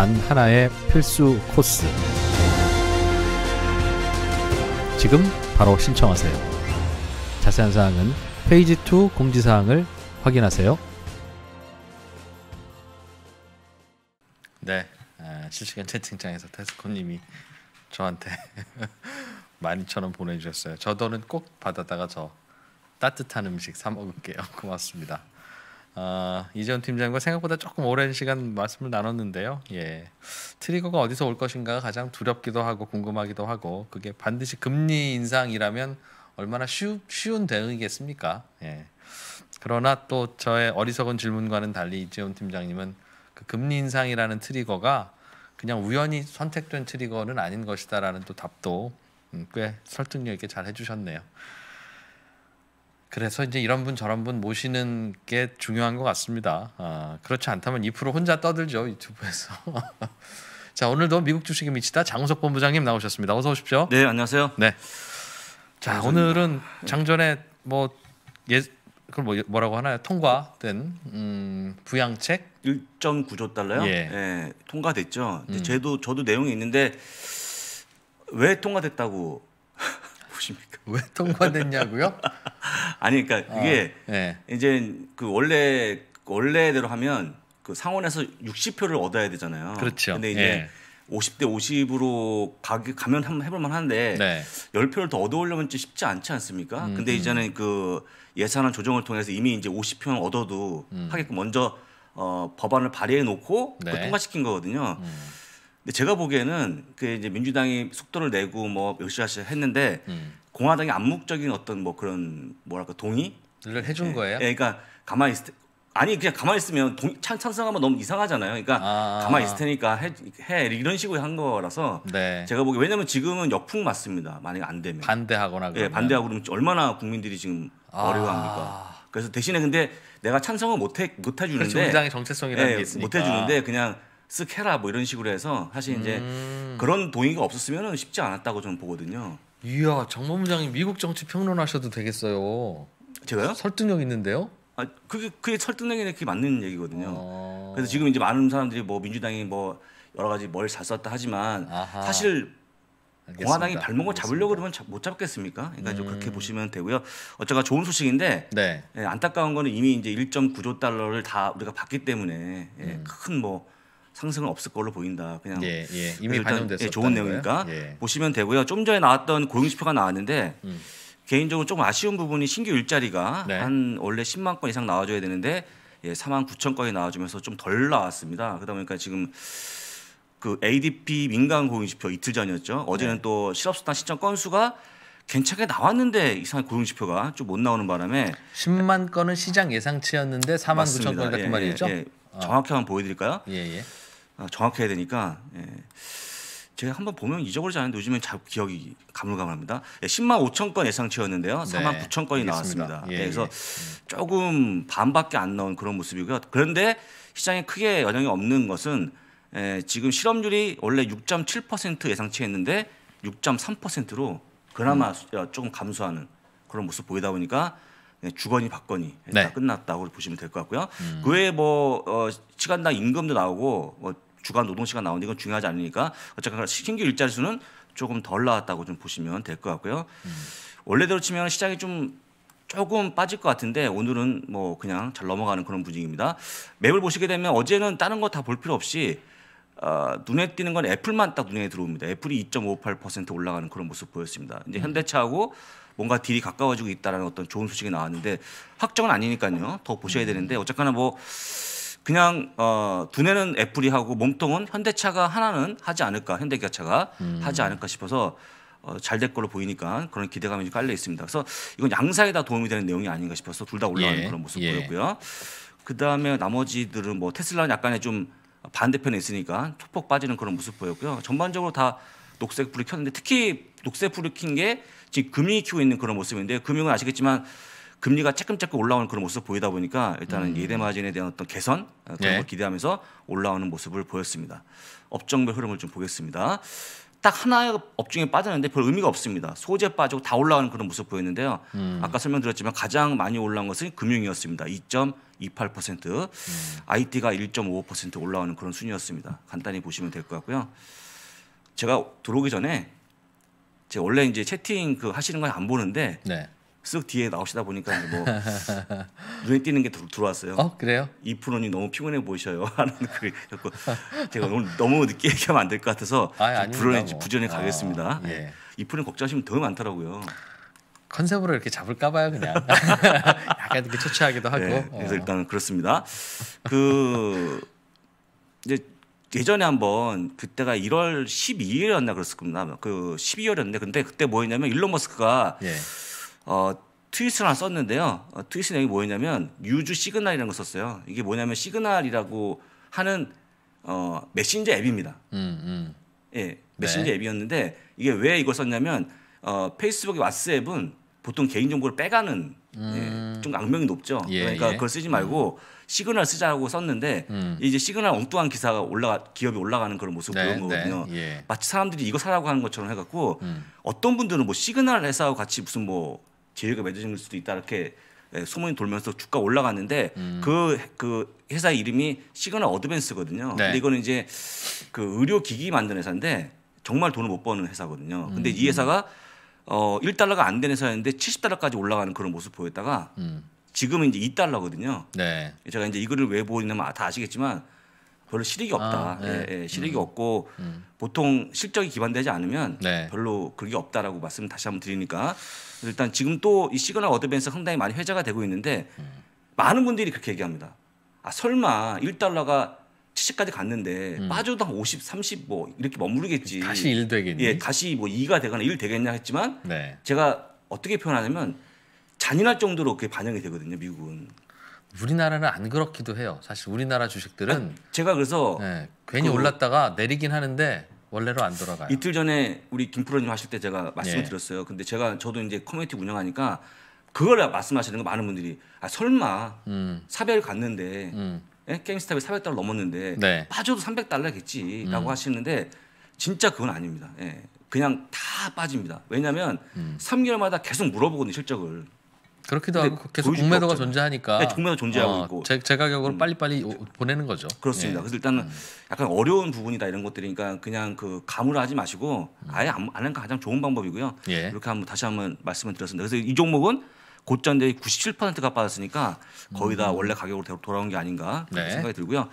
단 하나의 필수 코스. 지금 바로 신청하세요. 자세한 사항은 페이지 2 공지사항을 확인하세요. 네, 아, 실시간 채팅창에서 테스코님이 저한테 12,000원 보내주셨어요. 저 돈은 꼭 받아다가 저 따뜻한 음식 사 먹을게요. 고맙습니다. 아, 어, 이재훈 팀장과 생각보다 조금 오랜 시간 말씀을 나눴는데요. 예. 트리거가 어디서 올 것인가가 가장 두렵기도 하고 궁금하기도 하고 그게 반드시 금리 인상이라면 얼마나 쉬 쉬운 대응이겠습니까? 예. 그러나 또 저의 어리석은 질문과는 달리 이재훈 팀장님은 그 금리 인상이라는 트리거가 그냥 우연히 선택된 트리거는 아닌 것이다라는 또 답도 음, 꽤 설득력 있게 잘 해주셨네요. 그래서 이제 이런 분 저런 분 모시는 게 중요한 것 같습니다. 아, 그렇지 않다면 2% 혼자 떠들죠 유튜브에서. 자 오늘도 미국 주식에 미치다 장우석 본부장님 나오셨습니다. 어서 오십시오. 네 안녕하세요. 네. 자 감사합니다. 오늘은 네. 장전에 뭐 예, 그걸 뭐, 뭐라고 하나요? 통과된 음, 부양책 1.9조 달러요. 예. 예 통과됐죠. 음. 근데 저도 저도 내용이 있는데 왜 통과됐다고 보십니까? 왜 통과됐냐고요? 아니 그러니까 어, 이게 아, 네. 이제 그 원래 원래대로 하면 그 상원에서 60표를 얻어야 되잖아요. 그렇죠. 근데 이제 네. 예. 50대 50으로 가, 가면 한번 해볼 만한데 네. 10표를 더 얻어오려면 좀 쉽지 않지 않습니까? 음, 근데 음. 이제는 그 예산안 조정을 통해서 이미 이제 50표는 얻어도 음. 하게끔 먼저 어, 법안을 발의해 놓고 네. 통과시킨 거거든요. 음. 근데 제가 보기에는 그 이제 민주당이 속도를 내고 뭐 몇시간씩 했는데 음. 공화당이 암묵적인 어떤 뭐 그런 뭐랄까 동의를 해준 예, 거예요. 예, 그러니까 가만히 있을 아니 그냥 가만히 있으면 동, 찬, 찬성하면 너무 이상하잖아요. 그러니까 아. 아, 아. 가만히 있을 테니까 해, 해 이런 식으로 한 거라서 네. 제가 보기 왜냐면 지금은 역풍 맞습니다. 만약에 안 되면 반대하거나 예, 그러면. 예, 반대하고 그러면 얼마나 국민들이 지금 아. 어려워합니까? 그래서 대신에 근데 내가 찬성을 못해 못 해주는데 그렇지, 정체성이라는 예, 못 해주는데 그냥 쓱 해라 뭐 이런 식으로 해서 사실 이제 음. 그런 동의가 없었으면 쉽지 않았다고 저는 보거든요. 이야 장본부장님 미국 정치 평론하셔도 되겠어요. 제가요? 설득력 있는데요? 아 그게 그게 설득력이 그게 맞는 얘기거든요. 어... 그래서 지금 이제 많은 사람들이 뭐 민주당이 뭐 여러 가지 뭘 잘 썼다 하지만 아하. 사실 알겠습니다. 공화당이 발목을 잡으려고 그러면 못 잡겠습니까? 그러니까 좀 그렇게 음. 보시면 되고요. 어쩌가 좋은 소식인데 네. 예, 안타까운 거는 이미 이제 1.9조 달러를 다 우리가 받기 때문에 예, 음. 큰뭐 상승은 없을 걸로 보인다. 그냥 예, 예. 이미 반영됐었다. 예, 좋은 내용이니까 예. 보시면 되고요. 좀 전에 나왔던 고용지표가 나왔는데 음. 개인적으로 조금 아쉬운 부분이 신규 일자리가 네. 한 원래 10만 건 이상 나와줘야 되는데 예, 4만 9천 건이 나와주면서 좀 덜 나왔습니다. 그러다 보니까 지금 그 ADP 민간 고용지표 이틀 전이었죠. 어제는 네. 또 실업수당 신청 건수가 괜찮게 나왔는데 이상한 고용지표가 좀 못 나오는 바람에 10만 건은 시장 예상치였는데 4만 9천 건이다 그 예, 예, 말이죠. 예, 예. 정확히 한번 보여드릴까요? 예, 예. 아, 정확해야 되니까 예. 제가 한번 보면 잊어버리지 않는데 요즘엔 잘 기억이 가물가물합니다. 예, 10만 5천 건 예상치였는데요. 4만 네, 9천 건이 알겠습니다. 나왔습니다. 예, 네, 그래서 예. 조금 반밖에 안 나온 그런 모습이고요. 그런데 시장에 크게 영향이 없는 것은 예, 지금 실업률이 원래 6.7% 예상치했는데 6.3%로 그나마 음. 어, 조금 감소하는 그런 모습 보이다 보니까 예, 주거니 받거니 네. 다 끝났다고 보시면 될 것 같고요. 음. 그 외에 뭐 어, 시간당 임금도 나오고 뭐 주간 노동시간 나오는데 이건 중요하지 않으니까 어쨌거나 신규 일자리 수는 조금 덜 나왔다고 좀 보시면 될 것 같고요. 음. 원래대로 치면 시장이 좀 조금 빠질 것 같은데 오늘은 뭐 그냥 잘 넘어가는 그런 분위기입니다. 맵을 보시게 되면 어제는 다른 거 다 볼 필요 없이 어, 눈에 띄는 건 애플만 딱 눈에 들어옵니다. 애플이 2.58% 올라가는 그런 모습 보였습니다. 이제 음. 현대차하고 뭔가 딜이 가까워지고 있다는 어떤 좋은 소식이 나왔는데 확정은 아니니까요. 더 보셔야 음. 되는데 어쨌거나 뭐 그냥 어, 두뇌는 애플이 하고 몸통은 현대차가 하나는 하지 않을까 현대기아차가 음. 하지 않을까 싶어서 어, 잘될 걸로 보이니까 그런 기대감이 좀 깔려 있습니다. 그래서 이건 양사에 다 도움이 되는 내용이 아닌가 싶어서 둘 다 올라가는 예. 그런 모습 예. 보였고요. 그 다음에 나머지들은 뭐 테슬라는 약간의 좀 반대편에 있으니까 초폭 빠지는 그런 모습 보였고요. 전반적으로 다 녹색 불을 켰는데 특히 녹색 불을 킨게 지금 금융이 키고 있는 그런 모습인데 금융은 아시겠지만 금리가 쬐끔쬐끔 올라오는 그런 모습 을 보이다 보니까 일단은 음. 예대 마진에 대한 어떤 개선 어, 그런 네. 걸 기대하면서 올라오는 모습을 보였습니다. 업종별 흐름을 좀 보겠습니다. 딱 하나의 업종에 빠졌는데 별 의미가 없습니다. 소재 빠지고 다올라오는 그런 모습 보였는데요. 음. 아까 설명드렸지만 가장 많이 올라온 것은 금융이었습니다. 2.28%, 음. IT가 1.55% 올라오는 그런 순이었습니다. 간단히 보시면 될 것 같고요. 제가 들어오기 전에 제 원래 이제 채팅 그 하시는 건안 보는데 네. 쓱 뒤에 나오시다 보니까 뭐 눈에 띄는 게 들어왔어요. 어 그래요? 이 프로님 너무 피곤해 보이셔요. 하는 그래갖고 제가 오늘 너무 늦게 얘기하면 안 될 것 같아서 불안해 아, 뭐. 부전에 아, 가겠습니다. 아, 예. 네. 이 프로님 걱정하시면 더 많더라고요. 컨셉으로 이렇게 잡을까 봐요 그냥 약간 이렇게 초췌하기도 하고 네, 그래서 어. 일단은 그렇습니다 그 이제 예전에 한번 그때가 1월 12일이었나 그랬을 겁니다 그 12월이었는데 근데 그때 뭐였냐면 일론 머스크가 예. 어, 트윗을 하나 썼는데요. 어, 트윗의 내용이 뭐였냐면 유주 시그널이라는 걸 썼어요. 이게 뭐냐면 시그널이라고 하는 어, 메신저 앱입니다. 음, 음. 예, 네. 메신저 네. 앱이었는데 이게 왜 이걸 썼냐면 어, 페이스북의 왓스앱은 보통 개인정보를 빼가는 예, 음. 예, 좀 악명이 높죠. 예, 그러니까 예. 그걸 쓰지 말고 음. 시그널 쓰자고 썼는데 음. 이제 시그널 엉뚱한 기사가 올라가 기업이 올라가는 그런 모습 네, 보는 네. 거거든요. 네, 마치 사람들이 이거 사라고 하는 것처럼 해갖고 음. 어떤 분들은 뭐 시그널 회사와 같이 무슨 뭐 제휴가 맺어진 걸 수도 있다 이렇게 예, 소문이 돌면서 주가 올라갔는데 그그 음. 그, 그 회사 이름이 시그널 어드밴스거든요. 네. 근데 이거는 이제 그 의료 기기 만드는 회사인데 정말 돈을 못 버는 회사거든요. 근데 이 음. 회사가 어 1달러가 안 되는 회사였는데 70달러까지 올라가는 그런 모습 보였다가 음. 지금은 이제 2달러거든요. 네. 제가 이제 이거를 왜 보이냐면 아, 다 아시겠지만 별로 실익이 아, 없다. 아, 네. 예, 예, 실익이 음. 없고 음. 보통 실적이 기반되지 않으면 네. 별로 그게 없다라고 말씀 다시 한번 드리니까 일단 지금 또 이 시그널 어드밴스 상당히 많이 회자가 되고 있는데 음. 많은 분들이 그렇게 얘기합니다. 아 설마 1달러가 70까지 갔는데 음. 빠져도 한 50, 30뭐 이렇게 머무르겠지. 다시 1 되겠니? 예, 다시 뭐 2가 되거나 1 되겠냐 했지만 네. 제가 어떻게 표현하냐면 잔인할 정도로 그게 반영이 되거든요, 미국은. 우리나라는 안 그렇기도 해요. 사실 우리나라 주식들은 아, 제가 그래서 네, 괜히 그 올랐다가 내리긴 하는데 원래로 안 돌아가요. 이틀 전에 우리 김프로님 하실 때 제가 말씀을 예. 드렸어요. 근데 제가 저도 이제 커뮤니티 운영하니까 그걸 말씀하시는 거 많은 분들이 아 설마 음. 사별 갔는데 음. 예? 게임스탑이 400달러 넘었는데 네. 빠져도 300달러겠지라고 음. 하시는데 진짜 그건 아닙니다. 예. 그냥 다 빠집니다. 왜냐하면 3개월마다 음. 계속 물어보거든요 실적을. 그렇기도 하고 계속 공매도가 존재하니까 네, 공매도 존재하고 어, 있고 제, 제 가격으로 음. 빨리빨리 보내는 거죠. 그렇습니다. 예. 그래서 일단은 음. 약간 어려운 부분이다 이런 것들이니까 그냥 그 감으로 하지 마시고 음. 아예 안 하는 게 가장 좋은 방법이고요. 예. 이렇게 한번 다시 한번 말씀을 드렸습니다. 그래서 이 종목은 고점대 97%가 빠졌으니까 거의 다 음. 원래 가격으로 돌아온 게 아닌가 네. 생각이 들고요.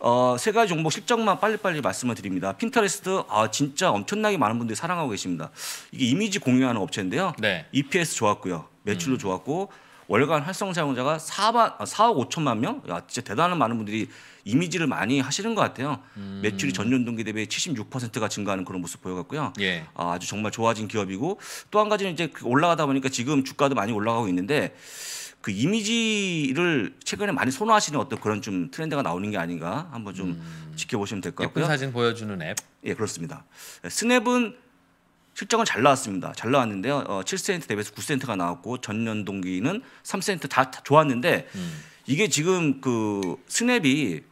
어, 세 가지 종목 실적만 빨리빨리 말씀을 드립니다. 핀터레스트 아, 진짜 엄청나게 많은 분들이 사랑하고 계십니다. 이게 이미지 공유하는 업체인데요. 네. EPS 좋았고요. 매출도 음. 좋았고 월간 활성 사용자가 4만, 4억 아, 5천만 명? 야, 진짜 대단한 많은 분들이 이미지를 많이 하시는 것 같아요. 음. 매출이 전년 동기 대비 76%가 증가하는 그런 모습 보여갔고요. 예. 아, 아주 정말 좋아진 기업이고 또 한 가지는 이제 그 올라가다 보니까 지금 주가도 많이 올라가고 있는데 그 이미지를 최근에 많이 선호하시는 어떤 그런 좀 트렌드가 나오는 게 아닌가 한번 좀 음. 지켜보시면 될 것 같고요. 예쁜 사진 보여주는 앱. 예, 그렇습니다. 스냅은 실적은 잘 나왔습니다. 잘 나왔는데요. 어, 7센트 대비해서 9센트가 나왔고 전년 동기는 3센트 다, 다 좋았는데 음. 이게 지금 그 스냅이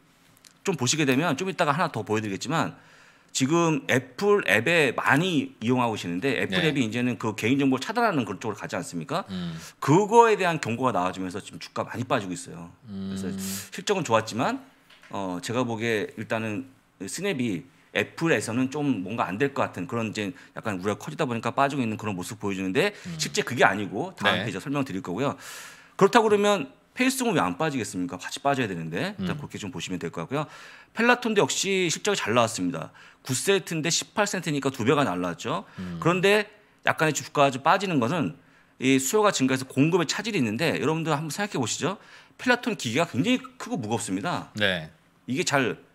좀 보시게 되면 좀 이따가 하나 더 보여드리겠지만 지금 애플 앱에 많이 이용하고 계시는데 애플 네. 앱이 이제는 그 개인정보를 차단하는 그런 쪽으로 가지 않습니까? 음. 그거에 대한 경고가 나와주면서 지금 주가 많이 빠지고 있어요. 음. 그래서 실적은 좋았지만 어 제가 보기에 일단은 스냅이 애플에서는 좀 뭔가 안 될 것 같은 그런 이제 약간 우려가 커지다 보니까 빠지고 있는 그런 모습 보여주는데 음. 실제 그게 아니고 다음 네. 페이지에 설명드릴 거고요. 그렇다고 그러면 페이스공은 왜 안 빠지겠습니까? 같이 빠져야 되는데 음. 그렇게 좀 보시면 될 것 같고요. 펠라톤도 역시 실적이 잘 나왔습니다. 9센트인데 18센트니까 두 배가 날라왔죠 음. 그런데 약간의 주가가 좀 빠지는 것은 이 수요가 증가해서 공급에 차질이 있는데 여러분들 한번 생각해 보시죠. 펠라톤 기계가 굉장히 크고 무겁습니다. 네. 이게 잘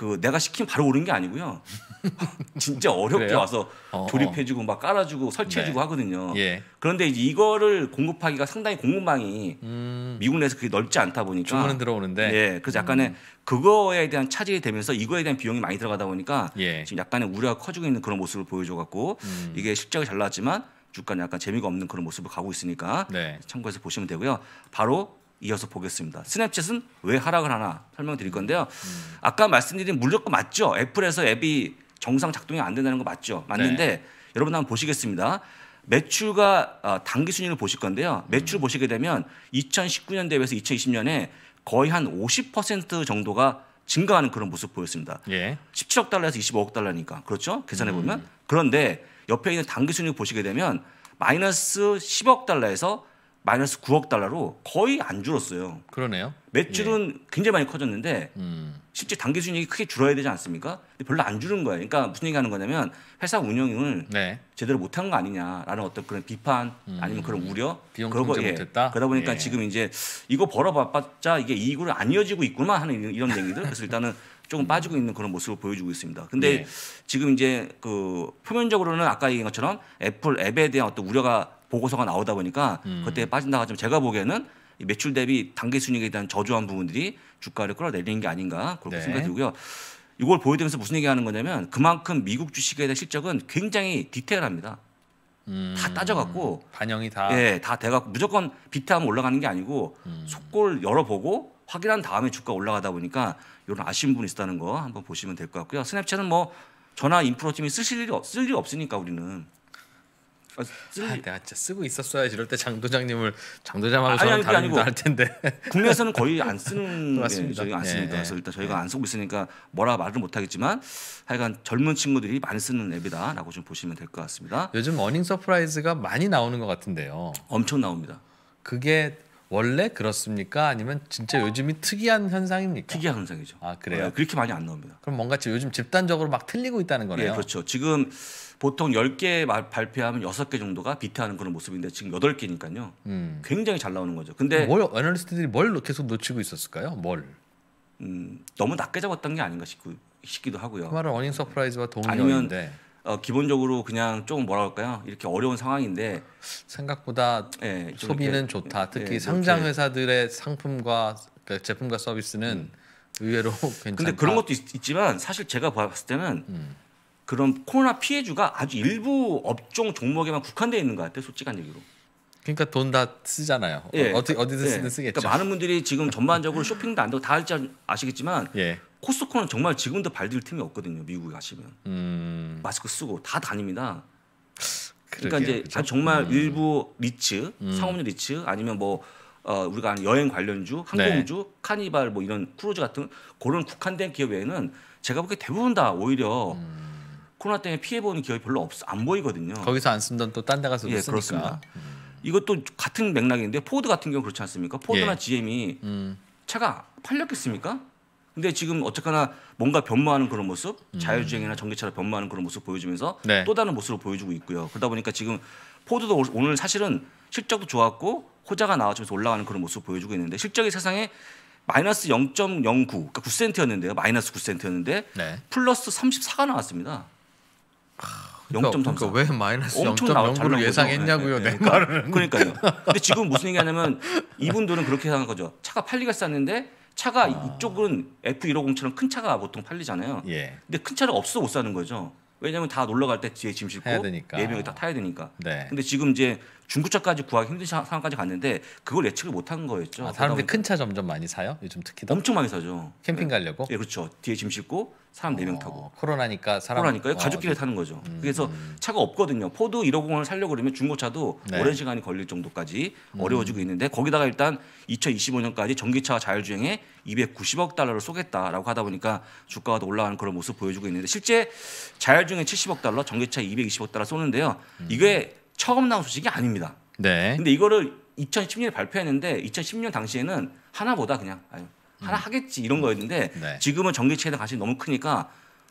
그 내가 시키면 바로 오른 게 아니고요. 진짜 어렵게 와서 어, 어, 조립해주고 막 깔아주고 설치해주고 네. 하거든요. 예. 그런데 이제 이거를 공급하기가 상당히 공급망이 음. 미국 내에서 그게 넓지 않다 보니까 주문은 들어오는데 예, 그래서 약간의 음. 그거에 대한 차질이 되면서 이거에 대한 비용이 많이 들어가다 보니까 예. 지금 약간의 우려가 커지고 있는 그런 모습을 보여줘갖고 음. 이게 실적이 잘 나왔지만 주가는 약간 재미가 없는 그런 모습을 가고 있으니까 네. 참고해서 보시면 되고요. 바로 이어서 보겠습니다. 스냅챗은 왜 하락을 하나 설명드릴 건데요. 음. 아까 말씀드린 물류건 맞죠? 애플에서 앱이 정상 작동이 안 된다는 거 맞죠? 맞는데 네. 여러분 한번 보시겠습니다. 매출과 단기 어, 순위를 보실 건데요. 매출 음. 보시게 되면 2019년 대비해서 2020년에 거의 한 50% 정도가 증가하는 그런 모습 보였습니다. 예. 17억 달러에서 25억 달러니까 그렇죠? 계산해 보면 음. 그런데 옆에 있는 단기 순위 를 보시게 되면 마이너스 10억 달러에서 마이너스 9억 달러로 거의 안 줄었어요. 그러네요. 매출은 예. 굉장히 많이 커졌는데 음. 실제 단기 순이익이 크게 줄어야 되지 않습니까? 별로 안 줄은 거예요. 그러니까 무슨 얘기하는 거냐면 회사 운영을 네. 제대로 못 한 거 아니냐라는 어떤 그런 비판 음. 아니면 그런 우려 비용 그런 거 예. 그러다 보니까 예. 지금 이제 이거 벌어봤자 이게 이익으로 안 이어지고 있구나 하는 이런 얘기들 그래서 일단은 조금 음. 빠지고 있는 그런 모습을 보여주고 있습니다. 근데 네. 지금 이제 그 표면적으로는 아까 얘기한 것처럼 애플 앱에 대한 어떤 우려가 보고서가 나오다 보니까 음. 그때 빠진다가 좀 제가 보기에는 매출 대비 단기 순익에 대한 저조한 부분들이 주가를 끌어내리는 게 아닌가 그렇게 네. 생각이 들고요. 이걸 보여드리면서 무슨 얘기하는 거냐면 그만큼 미국 주식에 대한 실적은 굉장히 디테일합니다. 음, 다 따져갖고 반영이 다 예, 다 돼갖고 무조건 비트하면 올라가는 게 아니고 음. 속골 열어보고 확인한 다음에 주가 올라가다 보니까 이런 아쉬운 부분이 있다는 거 한번 보시면 될 것 같고요. 스냅챗은 뭐 전화 인프로 팀이 쓰실 일이 쓸 일이 없으니까 우리는 아, 쓸... 아, 내가 진짜 쓰고 있었어야지 이럴 때 장도장님을 장도장하고 아, 저랑 다른 할 텐데 국내에서는 거의 안 쓰는 맞습니다. 예, 저희가 안 쓰니까 예, 그래서 일단 저희가 안 쓰고 있으니까 뭐라 말을 못하겠지만 하여간 젊은 친구들이 많이 쓰는 앱이다라고 좀 보시면 될 것 같습니다. 요즘 어닝 서프라이즈가 많이 나오는 것 같은데요. 엄청 나옵니다. 그게 원래 그렇습니까? 아니면 진짜 요즘이 특이한 현상입니까? 특이한 현상이죠. 아 그래요? 네, 그렇게 많이 안 나옵니다. 그럼 뭔가 지금 요즘 집단적으로 막 틀리고 있다는 거네요. 예, 그렇죠. 지금 보통 10개 발표하면 6개 정도가 비트하는 그런 모습인데 지금 8개니까요. 음. 굉장히 잘 나오는 거죠. 근데 뭘 애널리스트들이 뭘 계속 놓치고 있었을까요? 뭘? 음, 너무 낮게 잡았던 게 아닌가 싶고 싶기도 하고요. 그 말은 어닝 서프라이즈와 동일한데 어, 기본적으로 그냥 조금 뭐라 할까요? 이렇게 어려운 상황인데 생각보다 예, 소비는 이렇게, 예, 좋다. 특히 예, 상장 회사들의 상품과 그 제품과 서비스는 음. 의외로 괜찮다. 근데 그런 것도 있, 지만 사실 제가 봤을 때는 음. 그런 코로나 피해주가 아주 일부 업종 종목에만 국한되어 있는 것 같아요. 솔직한 얘기로. 그러니까 돈 다 쓰잖아요. 예. 어디 어디든 예. 쓰겠죠. 그러니까 많은 분들이 지금 전반적으로 쇼핑도 안 되고 다 할지 아시겠지만 예. 코스코는 정말 지금도 발딜 틈이 없거든요. 미국에 가시면 음. 마스크 쓰고 다 다닙니다. 그러니까 그러게요, 이제 그쵸? 아, 정말 음. 일부 리츠 음. 상업용 리츠 아니면 뭐 어, 우리가 아는 여행 관련주, 항공주, 네. 카니발 뭐 이런 크루즈 같은 그런 국한된 기업 외에는 제가 보기에 대부분 다 오히려 음. 코로나 때문에 피해 보는 기업이 별로 없, 안 보이거든요. 거기서 안 쓴 돈 또 딴 데 가서 예, 그렇습니다. 음. 이것도 같은 맥락인데 포드 같은 경우 그렇지 않습니까? 포드나 예. GM이 음. 차가 팔렸겠습니까? 근데 지금 어쨌거나 뭔가 변모하는 그런 모습, 자율주행이나 전기차로 변모하는 그런 모습 보여주면서 네. 또 다른 모습을 보여주고 있고요. 그러다 보니까 지금 포드도 오늘 사실은 실적도 좋았고 호자가 나와주면서 올라가는 그런 모습 을 보여주고 있는데 실적이 세상에 마이너스 0.09, 그러니까 9센트였는데요. 마이너스 9센트였는데 네. 플러스 34가 나왔습니다. 아, 그러니까, 0.34. 그러니까 왜 마이너스 0.09를 예상했냐고요. 네, 네. 내 그러니까, 말은. 그러니까요. 근데 지금 무슨 얘기하냐면 이분들은 그렇게 생각한 거죠. 차가 팔리가 쌌는데 차가 아. 이쪽은 F150처럼 큰 차가 보통 팔리잖아요. 예. 근데 큰 차를 없어 못 사는 거죠. 왜냐하면 다 놀러 갈때 뒤에 짐 싣고 네 명이 다 타야 되니까. 네. 근데 지금 이제 중고차까지 구하기 힘든 상황까지 갔는데 그걸 예측을 못한 거였죠. 아, 사람들이 큰차 점점 많이 사요? 요즘 특히 더? 엄청 많이 사죠. 캠핑 네. 가려고? 예, 네, 그렇죠. 뒤에 짐 싣고 사람 네명 어, 타고. 코로나니까 사람 코로나니까 어, 가족끼리 타는 거죠. 음, 그래서 음. 차가 없거든요. 포드 150을 살려고 그러면 중고차도 네. 오랜 시간이 걸릴 정도까지 음. 어려워지고 있는데 거기다가 일단 2025년까지 전기차 자율주행에 290억 달러를 쏘겠다라고 하다 보니까 주가가 더 올라가는 그런 모습 보여주고 있는데 실제 자율주행에 70억 달러, 전기차 220억 달러 쏘는데요. 음. 이게 처음 나온 소식이 아닙니다. 네. 근데 이거를 2010년에 발표했는데 2010년 당시에는 하나보다 그냥 아유, 하나 음. 하겠지 이런 거였는데 네. 지금은 전기차에 대한 관심이 너무 크니까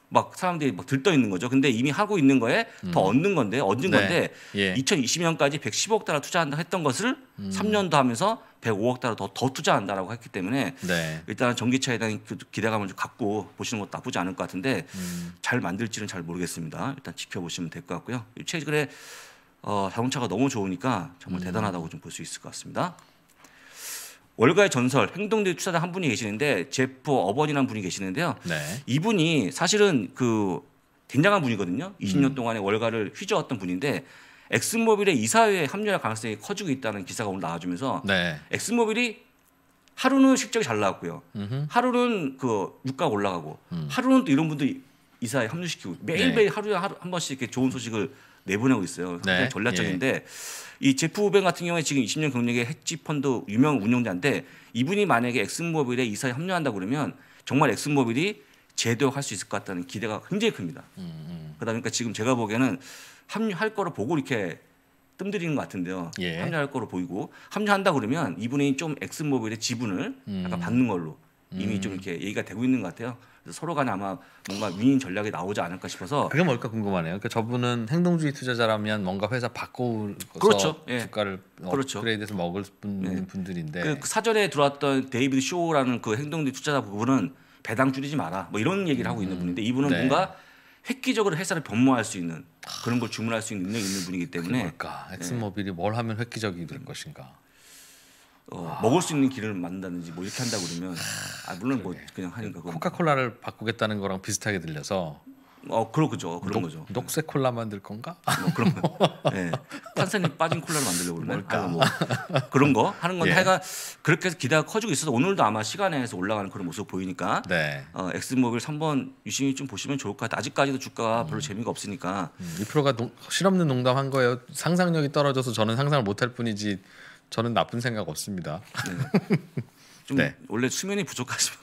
막 사람들이 막 뭐 들떠 있는 거죠. 근데 이미 하고 있는 거에 음. 더 얻는 건데 얻는 네. 건데 예. 2020년까지 110억 달러 투자한다 했던 것을 음. 3년 도 하면서 105억 달러 더, 더 투자한다라고 했기 때문에 네. 일단 전기차에 대한 그 기대감을 좀 갖고 보시는 것도 나쁘지 않을 것 같은데 음. 잘 만들지는 잘 모르겠습니다. 일단 지켜보시면 될 것 같고요. 최근에 어, 자동차가 너무 좋으니까 정말 음. 대단하다고 좀 볼 수 있을 것 같습니다. 월가의 전설 행동대 투자자 한 분이 계시는데 제프 어번이라는 분이 계시는데요. 네. 이분이 사실은 그 굉장한 분이거든요. 20년 음. 동안의 월가를 휘저었던 분인데 엑스모빌의 이사회에 합류할 가능성이 커지고 있다는 기사가 오늘 나와주면서 네. 엑스모빌이 하루는 실적이 잘 나왔고요. 음흠. 하루는 그 유가가 올라가고 음. 하루는 또 이런 분들이 이사에 합류시키고 네. 매일매일 하루에 하루 한 번씩 이렇게 좋은 소식을 내보내고 있어요. 네. 굉 전략적인데 예. 이 제프 우벤 같은 경우에 지금 20년 경력의 헤지 펀드 유명 운용자인데 이분이 만약에 엑슨모빌에 이사에 합류한다 그러면 정말 엑슨모빌이 제대로할 수 있을 것 같다는 기대가 굉장히 큽니다. 음, 음. 그러다 보니까 지금 제가 보기에는 합류할 거로 보고 이렇게 뜸들이는 것 같은데요. 예. 합류할 거로 보이고 합류한다 그러면 이분이 좀 엑슨모빌의 지분을 음. 약간 받는 걸로 이미 음. 좀 이렇게 얘기가 되고 있는 것 같아요. 그래서 서로 간에 아마 뭔가 윈윈 전략이 나오지 않을까 싶어서 그게 뭘까 궁금하네요. 그러니까 저분은 행동주의 투자자라면 뭔가 회사 바꿔서 그렇죠. 예. 주가를 그 업그레이드해서 먹을 분, 예. 분들인데 그 사전에 들어왔던 데이비드 쇼라는 그 행동주의 투자자 부분은 배당 줄이지 마라 뭐 이런 얘기를 하고 있는 음. 분인데 이분은 네. 뭔가 획기적으로 회사를 변모할 수 있는 그런 걸 주문할 수 있는 능력이 있는 분이기 때문에 그럴까? 엑스모빌이 네. 뭘 하면 획기적이 될 것인가? 어, 먹을 수 있는 길을 만든다든지 뭐 이렇게 한다 고 그러면 아, 물론 뭐 그냥 하니까 그건. 코카콜라를 바꾸겠다는 거랑 비슷하게 들려서 어 그렇죠 그런 녹, 거죠 녹색 콜라 만들 건가 아, 뭐 그런 거 뭐. 예. 탄산이 빠진 콜라를 만들려고 그러나 아, 뭐 그런 거 하는 건 예. 하여간 그렇게 해서 기대가 커지고 있어서 오늘도 아마 시간에서 올라가는 그런 모습 보이니까 네. 어, 엑스모빌 3번 유심히 좀 보시면 좋을 것 같아요 아직까지도 주가가 음. 별로 재미가 없으니까 음, 이 프로가 실없는 농담한 거예요 상상력이 떨어져서 저는 상상을 못할 뿐이지 저는 나쁜 생각 없습니다. 네. 좀 네. 원래 수면이 부족하시면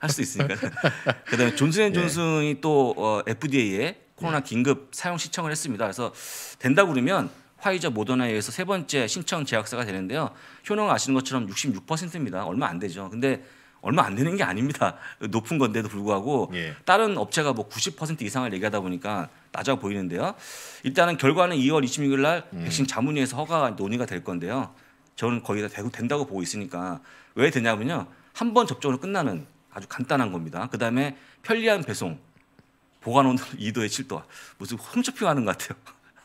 할수 있으니까. 그다음에 존슨앤존슨이 예. 네. 또 어, FDA에 코로나 예. 긴급 사용 신청을 했습니다. 그래서 된다 그러면 화이자 모더나에 의해서 세 번째 신청 제약사가 되는데요. 효능 아시는 것처럼 66%입니다. 얼마 안 되죠. 근데 얼마 안 되는 게 아닙니다. 높은 건데도 불구하고 예. 다른 업체가 뭐90% 이상을 얘기하다 보니까 낮아 보이는데요. 일단은 결과는 2월 26일 날 음. 백신 자문위에서 허가 논의가 될 건데요. 저는 거의 다 되고 된다고 보고 있으니까 왜 되냐면요. 한 번 접종으로 끝나는 아주 간단한 겁니다. 그다음에 편리한 배송, 보관 온도 2도에 7도. 무슨 홈쇼핑 하는 것 같아요.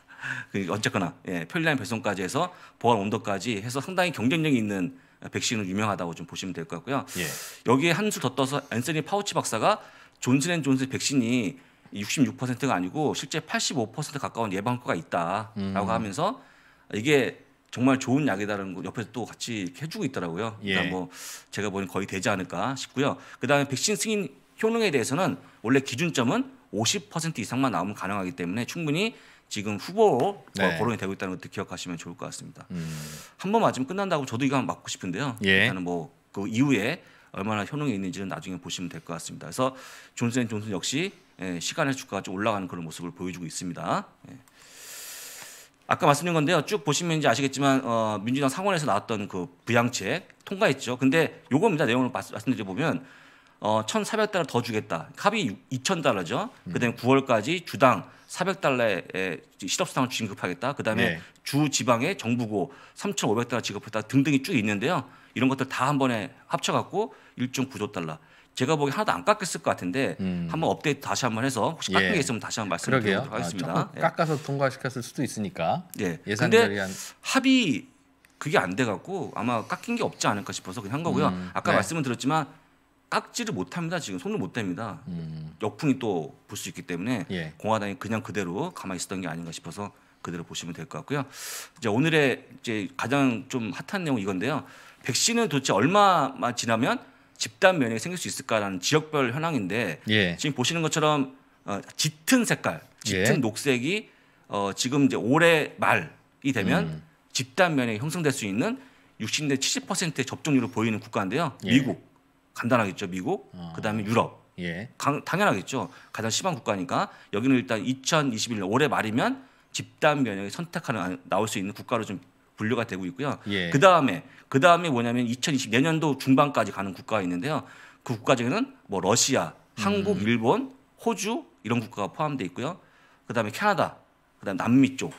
그 어쨌거나 예, 편리한 배송까지 해서 보안 온도까지 해서 상당히 경쟁력이 있는 백신은 유명하다고 좀 보시면 될 것 같고요. 예. 여기에 한 수 더 떠서 앤서니 파우치 박사가 존슨앤존슨 백신이 66%가 아니고 실제 85% 가까운 예방 효과가 있다라고 음. 하면서 이게 정말 좋은 약이다라는 거 옆에서 또 같이 해주고 있더라고요. 그러니까 예. 그러니까 뭐 제가 보니 거의 되지 않을까 싶고요. 그다음에 백신 승인 효능에 대해서는 원래 기준점은 50% 이상만 나오면 가능하기 때문에 충분히 지금 후보로 어, 네. 거론이 되고 있다는 것도 기억하시면 좋을 것 같습니다. 음. 한번 맞으면 끝난다고 저도 이거 한번 맞고 싶은데요. 예. 일단은 뭐 그 이후에 얼마나 효능이 있는지는 나중에 보시면 될 것 같습니다. 그래서 존슨 앤 존슨 역시 예, 시간의 주가가 좀 올라가는 그런 모습을 보여주고 있습니다. 예. 아까 말씀드린 건데요. 쭉 보시면 이제 아시겠지만 어, 민주당 상원에서 나왔던 그 부양책 통과했죠. 근데 요겁니다. 내용을 말씀드려 보면 어, 1,400달러 더 주겠다. 합이 2,000달러죠. 음. 그다음에 음. 9월까지 주당 400달러의 실업수당을 지급하겠다. 그다음에 네. 주 지방에 정부고 3,500달러 지급했다 등등이 쭉 있는데요. 이런 것들 다 한 번에 합쳐갖고 1.9조 달러. 제가 보기 하나도 안 깎였을 것 같은데 음. 한번 업데이트 다시 한번 해서 혹시 깎은 예. 게 있으면 다시 한번 말씀드리도록 하겠습니다. 아, 예. 깎아서 통과시켰을 수도 있으니까. 예. 예산대로 한... 합의 그게 안 돼 갖고 아마 깎인 게 없지 않을까 싶어서 그냥 한 거고요. 음. 아까 네. 말씀을 들었지만 깎지를 못합니다. 지금 손을 못 댑니다. 음. 역풍이 또 불 수 있기 때문에 예. 공화당이 그냥 그대로 가만히 있었던 게 아닌가 싶어서 그대로 보시면 될 것 같고요. 이제 오늘의 이제 가장 좀 핫한 내용 이건데요. 백신은 도대체 얼마만 지나면 집단 면역이 생길 수 있을까라는 지역별 현황인데 예. 지금 보시는 것처럼 어, 짙은 색깔, 짙은 예. 녹색이 어, 지금 이제 올해 말이 되면 음. 집단 면역이 형성될 수 있는 60대 70%의 접종률을 보이는 국가인데요. 예. 미국 간단하겠죠, 미국. 어. 그다음에 유럽. 예. 강, 당연하겠죠. 가장 심한 국가니까 여기는 일단 2021년 올해 말이면 집단 면역이 선택하는 나올 수 있는 국가로 좀 분류가 되고 있고요. 예. 그 다음에 그 다음에 뭐냐면 2024년도 중반까지 가는 국가가 있는데요. 그 국가 중에는 뭐 러시아, 한국, 음. 일본, 호주 이런 국가가 포함되어 있고요. 그 다음에 캐나다, 그 다음 남미 쪽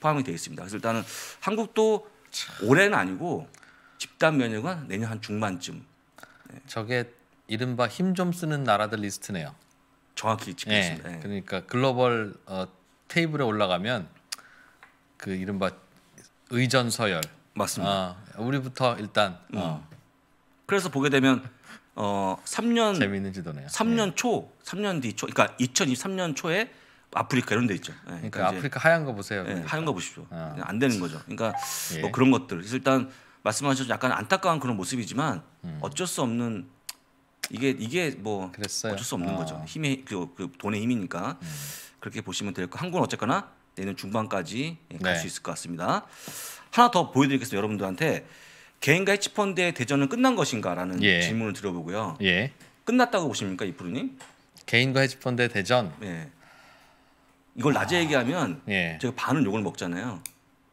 포함이 되어 있습니다. 그래서 일단은 한국도 참. 올해는 아니고 집단 면역은 내년 한 중반쯤. 네. 저게 이른바 힘 좀 쓰는 나라들 리스트네요. 정확히 찍혔습니다. 네. 네. 그러니까 글로벌 어, 테이블에 올라가면 그 이른바 의전 서열. 맞습니다. 어, 우리부터 일단. 음. 어. 그래서 보게 되면 어 3년 재밌는 지도네요. 3년 네. 예. 초, 3년 뒤 초, 그러니까 2023년 초에 아프리카 이런 데 있죠. 네, 그러니까, 그러니까 아프리카 하얀 거 보세요. 네, 하얀 거 보십시오. 어. 안 되는 거죠. 그러니까 예. 뭐 그런 것들. 그래서 일단 말씀하신 셨 약간 안타까운 그런 모습이지만 음. 어쩔 수 없는 이게 이게 뭐 그랬어요. 어쩔 수 없는 어. 거죠. 힘의 그, 그 돈의 힘이니까 음. 그렇게 보시면 될 거. 한국은 어쨌거나 내년 중반까지 예, 갈수 네. 있을 것 같습니다. 하나 더 보여드리겠습니다. 여러분들한테 개인과 해치펀드의 대전은 끝난 것인가라는 예. 질문을 드려보고요. 예. 끝났다고 보십니까 이프로님? 개인과 해치펀드의 대전. 예. 이걸 낮에 아... 얘기하면 예. 제가 반은 욕을 먹잖아요.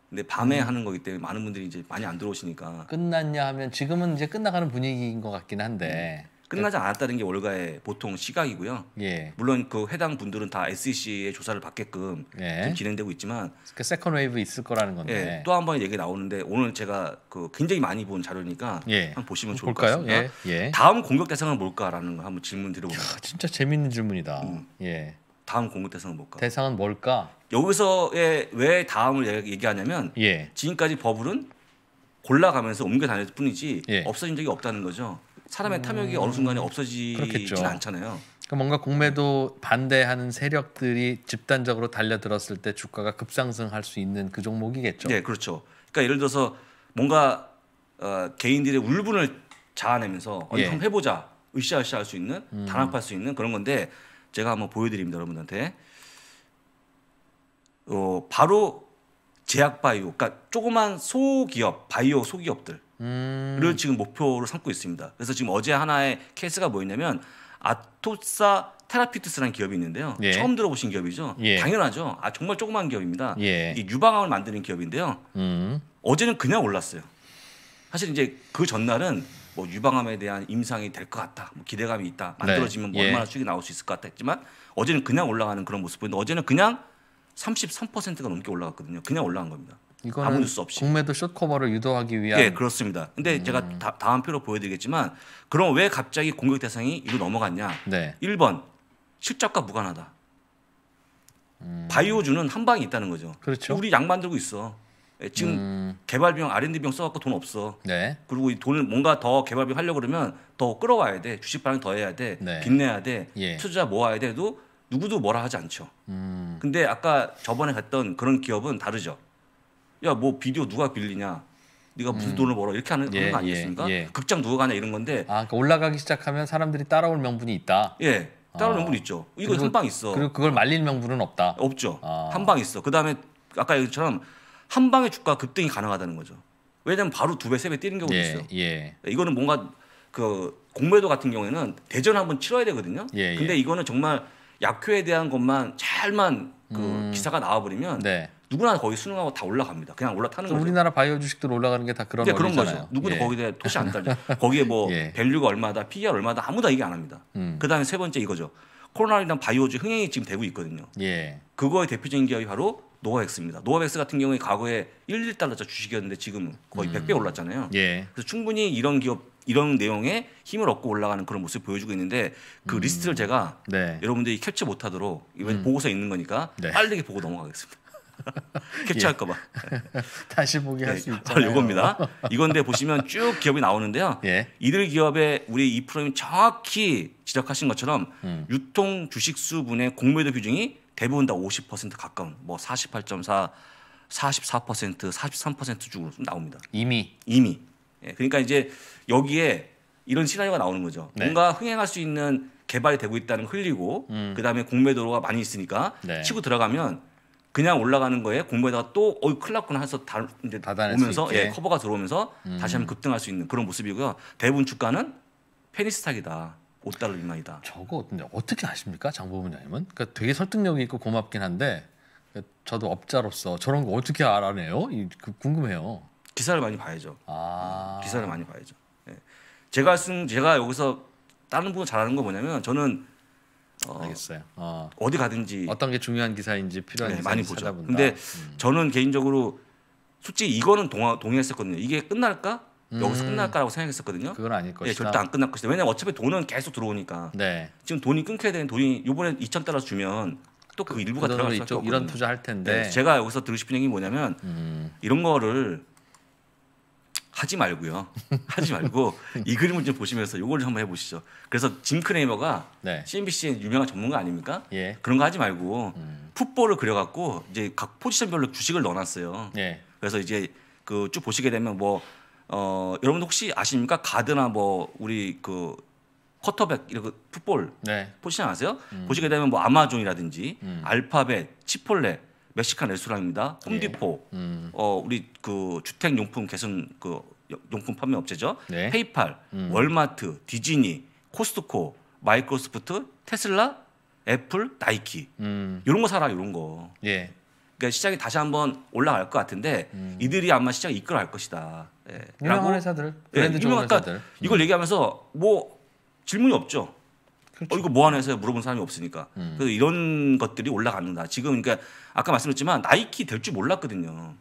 근데 밤에 음. 하는 거기 때문에 많은 분들이 이제 많이 안 들어오시니까 끝났냐 하면 지금은 이제 끝나가는 분위기인 것 같긴 한데 음. 끝나지 않았다는 게 월가의 보통 시각이고요. 예. 물론 그 해당 분들은 다 SEC의 조사를 받게끔 예. 지금 진행되고 있지만 그 세컨 웨이브 있을 거라는 건데 예, 또 한 번 얘기 나오는데 오늘 제가 그 굉장히 많이 본 자료니까 예. 한번 보시면 좋을 볼까요? 것 같습니다. 예, 예. 다음 공격 대상은 뭘까라는 거 한번 질문 드려봅니다. 진짜 재밌는 질문이다. 음. 예. 다음 공격 대상은 뭘까? 대상은 뭘까? 여기서왜 다음을 얘기하냐면 지금까지 버블은 골라가면서 옮겨 다녔을 뿐이지 없어진 적이 없다는 거죠. 사람의 음... 탐욕이 어느 순간에 없어지진 않잖아요. 그러니까 뭔가 공매도 반대하는 세력들이 집단적으로 달려들었을 때 주가가 급상승할 수 있는 그 종목이겠죠. 네, 그렇죠. 그러니까 예를 들어서 뭔가 어, 개인들의 울분을 자아내면서 어, 예. 한번 해보자 으쌰으쌰 할수 있는 음. 단합할 수 있는 그런 건데 제가 한번 보여드립니다 여러분들한테. 어, 바로 제약바이오, 그러니까 조그만 소기업, 바이오 소기업들 음. 를 지금 목표로 삼고 있습니다. 그래서 지금 어제 하나의 케이스가 뭐였냐면 아토사 테라피티스라는 기업이 있는데요. 예. 처음 들어보신 기업이죠. 예. 당연하죠. 아 정말 조그만 기업입니다. 예. 이 유방암을 만드는 기업인데요. 음. 어제는 그냥 올랐어요. 사실 이제 그 전날은 뭐 유방암에 대한 임상이 될 것 같다, 뭐 기대감이 있다, 네. 만들어지면 뭐 예. 얼마나 수익이 나올 수 있을 것 같다 했지만 어제는 그냥 올라가는 그런 모습 보이는데 어제는 그냥 33%가 넘게 올라갔거든요. 그냥 올라간 겁니다. 아무 뉴스 없이 공매도 숏커버를 유도하기 위한 예 그렇습니다. 근데 음. 제가 다, 다음 표로 보여드리겠지만 그럼 왜 갑자기 공격 대상이 이로 넘어갔냐? 네. 1번 실적과 무관하다. 음. 바이오주는 한 방이 있다는 거죠. 그렇죠. 우리 약 만들고 있어. 예, 지금 음. 개발 비용, R&D 비용 써갖고 돈 없어. 네. 그리고 이 돈을 뭔가 더 개발 비용 하려고 그러면 더 끌어와야 돼. 주식 발행 더 해야 돼. 네. 빚내야 돼. 예. 투자 모아야 뭐 돼도 누구도 뭐라 하지 않죠. 음. 근데 아까 저번에 갔던 그런 기업은 다르죠. 야뭐 비디오 누가 빌리냐 네가 무슨 음. 돈을 벌어 이렇게 하는, 예, 하는 거 예, 아니겠습니까? 예, 예. 극장 누가 가냐 이런 건데 아 그러니까 올라가기 시작하면 사람들이 따라올 명분이 있다. 예. 따라올 아. 명분 있죠. 이거 한 방 있어. 그리고 그걸 말릴 명분은 없다. 없죠. 아. 한방 있어. 그 다음에 아까 얘기처럼 한 방에 주가 급등이 가능하다는 거죠. 왜냐하면 바로 두 배, 세 배 뛰는 경우도 예, 있어요. 예. 이거는 뭔가 그 공매도 같은 경우에는 대전 한번 치러야 되거든요. 근데 이거는 정말 약효에 대한 것만 잘만 그 음. 기사가 나와버리면 네. 누구나 거기 수능하고 다 올라갑니다. 그냥 올라타는 거죠. 우리나라 바이오 주식들 올라가는 게 다 그런 예, 그런 거죠. 누구도 예. 거기에 토시 안 달죠. 거기에 뭐 예. 밸류가 얼마다, PER 얼마다 아무도 얘기 안 합니다. 음. 그다음에 세 번째 이거죠. 코로나로 바이오주 흥행이 지금 되고 있거든요. 예. 그거의 대표적인 기업이 바로 노아엑스입니다노아엑스 같은 경우에 과거에 1, 1달러짜 주식이었는데 지금 거의 음. 100배 올랐잖아요. 예. 그래서 충분히 이런 기업 이런 내용에 힘을 얻고 올라가는 그런 모습을 보여주고 있는데 그 음. 리스트를 제가 네. 여러분들이 캡처 못하도록 이번 음. 보고서 있는 거니까 네. 빠르게 보고 넘어가겠습니다. 캡처할까 봐. 예. 다시 보게 할수 예. 있잖아요. 바겁니다 아, 이건데 보시면 쭉 기업이 나오는데요. 예. 이들 기업에 우리 이 프로그램이 정확히 지적하신 것처럼 음. 유통 주식 수분의 공매도 비중이 대부분 다 50% 가까운 뭐 48.4, 44%, 43%쪽으로 나옵니다. 이미 이미. 예. 그러니까 이제 여기에 이런 시나리오가 나오는 거죠. 네. 뭔가 흥행할 수 있는 개발이 되고 있다는 흘리고 음. 그다음에 공매도로가 많이 있으니까 네. 치고 들어가면 그냥 올라가는 거에 공부에다가 또 어, 큰일 났구나 해서 다, 이제 오면서 예, 커버가 들어오면서 음. 다시 한번 급등할 수 있는 그런 모습이고요. 대부분 주가는 페니스탁이다. 5달러 미만이다. 저거 어떻게 아십니까? 장 부부장님은? 그러니까 되게 설득력이 있고 고맙긴 한데 저도 업자로서 저런 거 어떻게 알아내요? 그 궁금해요. 기사를 많이 봐야죠. 아... 기사를 많이 봐야죠. 예. 제가 쓴 제가 여기서 다른 분 잘하는 거 뭐냐면 저는 어, 알겠어요. 어. 디 가든지 어떤 게 중요한 기사인지 필요한 네, 많이 보죠. 찾아본다. 근데 음. 저는 개인적으로 솔직히 이거는 동하, 동의했었거든요. 이게 끝날까? 음. 여기서 끝날까라고 생각했었거든요. 그건 아닐 것이다. 예, 절대 안 끝날 것이다. 왜냐면 어차피 돈은 계속 들어오니까. 네. 지금 돈이 끊겨야 되는 돈이 이번에 2천 달러 주면 또그 그 일부가 그 들어갈 수밖에 없고 이런 투자할 텐데. 네, 제가 여기서 들리고 싶은 얘기 뭐냐면 음. 이런 거를 하지 말고요. 하지 말고 이 그림을 좀 보시면서 요걸 한번 해보시죠. 그래서 짐 크레이머가 네. CNBC의 유명한 전문가 아닙니까? 예. 그런 거 하지 말고 음. 풋볼을 그려갖고 이제 각 포지션별로 주식을 넣어놨어요. 예. 그래서 이제 그 쭉 보시게 되면 뭐 어, 여러분 혹시 아십니까? 가드나 뭐 우리 그쿼터백 이런 그 풋볼 네. 포지션 아세요? 음. 보시게 되면 뭐 아마존이라든지 음. 알파벳, 치폴레 멕시칸 레스토랑입니다. 홈디포, 예. 음. 어 우리 그 주택 용품 개선 그 용품 판매 업체죠. 네. 페이팔, 음. 월마트, 디즈니, 코스트코, 마이크로소프트, 테슬라, 애플, 나이키 음. 이런 거 사라 이런 거. 예. 그러니까 시장이 다시 한번 올라갈 것 같은데 음. 이들이 아마 시장 이끌어갈 것이다. 예. 유명한 회사들, 예, 브랜드 예, 유명한 그러니까 회사들. 이걸 음. 얘기하면서 뭐 질문이 없죠. 그렇죠. 어 이거 뭐하나해서 물어본 사람이 없으니까. 음. 그래서 이런 것들이 올라간다. 지금 그러니까 아까 말씀드렸지만 나이키 될 줄 몰랐거든요.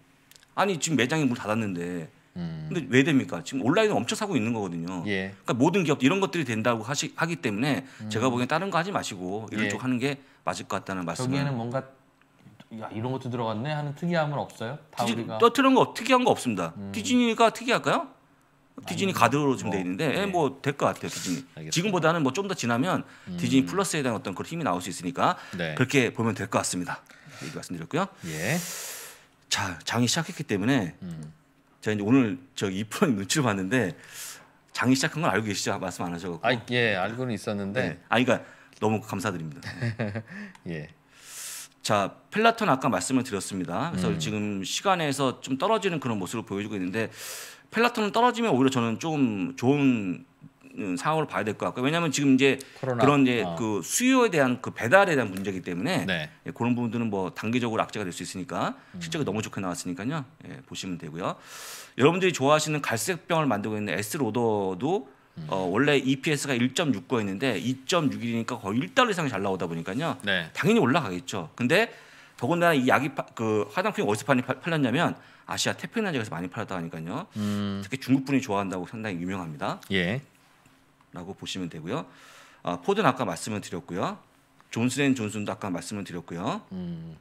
아니 지금 매장이 문 닫았는데 음. 근데 왜 됩니까? 지금 온라인을 엄청 사고 있는 거거든요. 예. 그러니까 모든 기업 이런 것들이 된다고 하시, 하기 때문에 음. 제가 보기엔 다른 거 하지 마시고 이런 예. 쪽 하는 게 맞을 것 같다는 말씀. 저기에는 뭔가 야, 이런 것도 들어갔네 하는 특이함은 없어요? 다 디즈, 우리가 떠트는 거 특이한 거 없습니다. 음. 디즈니가 특이할까요? 그 디즈니 가드로 지금 돼 어, 있는데 예, 네. 뭐될 것 같아요 디즈니. 알겠습니다. 지금보다는 뭐 좀 더 지나면 음. 디즈니 플러스에 대한 어떤 그런 힘이 나올 수 있으니까 네. 그렇게 보면 될 것 같습니다. 얘기 말씀드렸고요. 예. 자 장이 시작했기 때문에 음. 제가 이제 오늘 저이 프로님 눈치를 봤는데 장이 시작한 걸 알고 계시죠? 말씀 안 하셔서. 아예 알고는 있었는데. 네. 아 그러니까 너무 감사드립니다. 예. 자 펠라톤 아까 말씀을 드렸습니다. 그래서 음. 지금 시간에서 좀 떨어지는 그런 모습을 보여주고 있는데 펠라톤은 떨어지면 오히려 저는 좀 좋은 음, 상황으로 봐야 될 것 같고 요 왜냐하면 지금 이제 코로나. 그런 이제 어. 그 수요에 대한 그 배달에 대한 문제이기 때문에 네. 예, 그런 부분들은 뭐 단기적으로 악재가 될 수 있으니까 음. 실적이 음. 너무 좋게 나왔으니까요 예, 보시면 되고요 여러분들이 좋아하시는 갈색병을 만들고 있는 에스 로더도 음. 어, 원래 EPS가 1.69였는데 2.61이니까 거의 1달러 이상 이잘 나오다 보니까요 네. 당연히 올라가겠죠 근데 더군다나 이 약이 파, 그 화장품이 어디서 많이 팔렸냐면 아시아 태평양에서 지역 많이 팔았다니까요. 음. 특히 중국분이 좋아한다고 상당히 유명합니다. 예. 라고 보시면 되고요. 아, 포드는 아까 말씀을 드렸고요. 존슨앤존슨도 아까 말씀을 드렸고요. 음.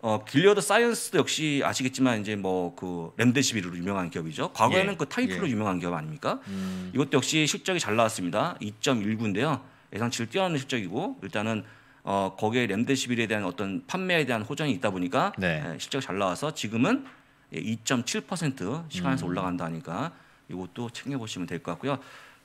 어, 길리어드 사이언스도 역시 아시겠지만 이제 뭐 그 램데시비르로 유명한 기업이죠. 과거에는 예. 그 타이프로 예. 유명한 기업 아닙니까? 음. 이것도 역시 실적이 잘 나왔습니다. 2.19인데요. 예상치를 뛰어넘는 실적이고 일단은 어, 거기에 램데시빌에 대한 어떤 판매에 대한 호전이 있다 보니까 네. 예, 실적 잘 나와서 지금은 2.7% 예, 시간에서 음. 올라간다니까 하 이것도 챙겨보시면 될 것 같고요.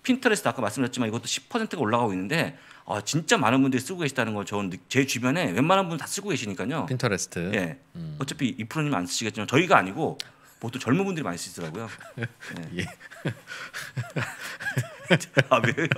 핀터레스트 아까 말씀드렸지만 이것도 10%가 올라가고 있는데 아, 진짜 많은 분들이 쓰고 계시다는 걸제 주변에 웬만한 분 다 쓰고 계시니까요. 핀터레스트. 예. 음. 어차피 이 프로님 안 쓰시겠지만 저희가 아니고 보통 젊은 분들이 많이 쓰시더라고요. 예. 예. 아 왜요?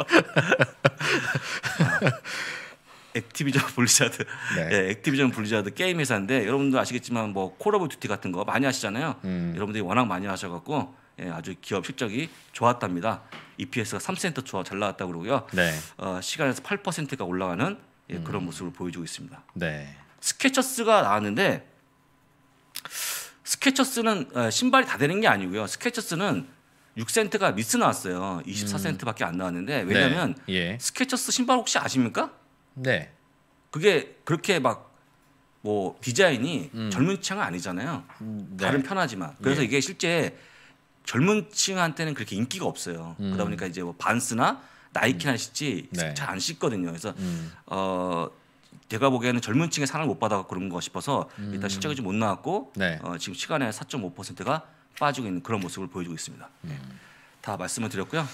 액티비전 블리자드, 네. 네, 액티비전 블리자드 게임 회사인데 여러분도 아시겠지만 뭐 콜오브 듀티 같은 거 많이 하시잖아요. 음. 여러분들이 워낙 많이 하셔갖고 예, 아주 기업 실적이 좋았답니다. EPS가 3센트 초와 잘나왔다 그러고요. 네. 어, 시간에서 8%가 올라가는 예, 음. 그런 모습을 보여주고 있습니다. 네. 스케쳐스가 나왔는데 스케쳐스는 에, 어, 신발이 다 되는 게 아니고요. 스케쳐스는 6센트가 미스 나왔어요. 24센트밖에 음. 안 나왔는데 왜냐하면 네. 예. 스케쳐스 신발 혹시 아십니까? 네. 그게 그렇게 막 뭐 디자인이 음. 젊은 층은 아니잖아요. 음, 네. 다른 편하지만 그래서 예. 이게 실제 젊은 층한테는 그렇게 인기가 없어요. 음. 그러다 보니까 이제 뭐 반스나 나이키나 신지 음. 네. 잘안 신거든요. 그래서 음. 어 제가 보기에는 젊은 층의 사랑을 못 받아서 그런 거 싶어서 음. 일단 실적이 좀 못 나왔고 네. 어, 지금 시간에 4.5%가 빠지고 있는 그런 모습을 보여주고 있습니다. 네. 다 말씀을 드렸고요.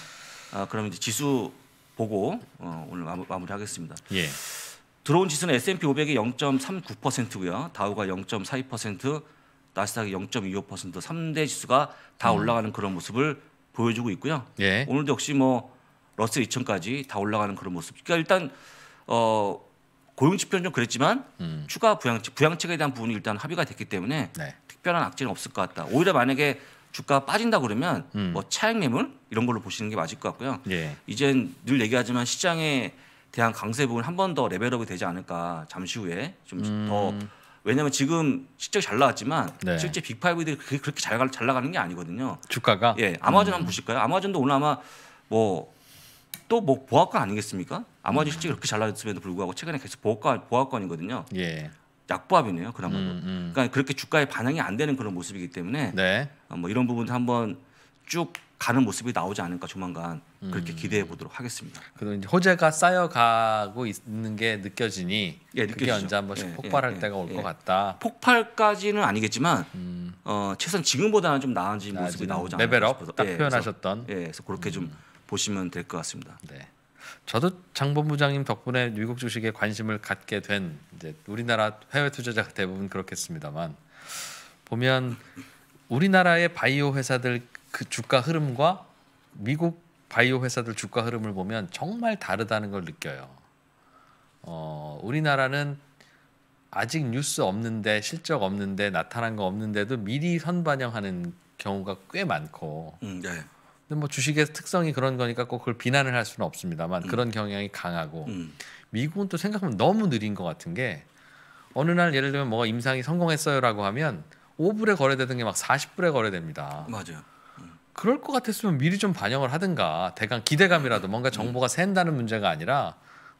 아, 그럼 이제 지수 보고 어, 오늘 마무, 리하겠습니다 예. 들어온 지수는 S&P 500이 0.39%고요. 다우가 0.42%, 나스닥이 0.25%, 3대 지수가 다 음. 올라가는 그런 모습을 보여주고 있고요. 예. 오늘도 역시 뭐러스 2000까지 다 올라가는 그런 모습. 그러니까 일단 어 고용 지표는 좀 그랬지만 음. 추가 부양책 부양책에 대한 부분이 일단 합의가 됐기 때문에 네. 특별한 악재는 없을 것 같다. 오히려 만약에 주가 빠진다 그러면 음. 뭐 차익 매물 이런 걸로 보시는 게 맞을 것 같고요. 예. 이젠 늘 얘기하지만 시장에 대한 강세 부분 한 번 더 레벨업이 되지 않을까 잠시 후에 좀더 음. 왜냐하면 지금 실적이 잘 나왔지만 네. 실제 빅파이브들이 그렇게 잘, 잘 나가는 게 아니거든요. 주가가? 예. 아마존 음. 한번 보실까요? 아마존도 오늘 아마 뭐 또 뭐 보합권 아니겠습니까? 아마존 실적이 음. 그렇게 잘 나왔음에도 불구하고 최근에 계속 보합권, 보합권이거든요. 예. 약보합이네요. 그나마도. 음, 음. 그러니까 그렇게 주가에 반영이 안 되는 그런 모습이기 때문에 네. 어, 뭐 이런 부분도 한번 쭉 가는 모습이 나오지 않을까 조만간 그렇게 음. 기대해 보도록 하겠습니다. 그럼 이제 호재가 쌓여가고 있는 게 느껴지니 예, 그게 언제 한 번씩 예, 예, 폭발할 예, 때가 올것 예. 같다. 폭발까지는 아니겠지만 음. 어, 최소한 지금보다는 좀 나아진 모습이 나오지 않을까 레벨업 싶어서. 딱 예, 표현하셨던. 예, 그래서, 그래서 그렇게 좀 음. 보시면 될 것 같습니다. 네. 저도 장 본부장님 덕분에 미국 주식에 관심을 갖게 된 이제 우리나라 해외 투자자 대부분 그렇겠습니다만 보면 우리나라의 바이오 회사들 그 주가 흐름과 미국 바이오 회사들 주가 흐름을 보면 정말 다르다는 걸 느껴요. 어, 우리나라는 아직 뉴스 없는데 실적 없는데 나타난 거 없는데도 미리 선반영하는 경우가 꽤 많고 음, 네. 근데 뭐 주식의 특성이 그런 거니까 꼭 그걸 비난을 할 수는 없습니다만 음. 그런 경향이 강하고 음. 미국은 또 생각하면 너무 느린 것 같은 게 어느 날 예를 들면 뭐가 임상이 성공했어요라고 하면 5불에 거래되던 게 막 40불에 거래됩니다. 맞아요. 음. 그럴 것 같았으면 미리 좀 반영을 하든가 대강 기대감이라도 뭔가 음. 정보가 샌다는 문제가 아니라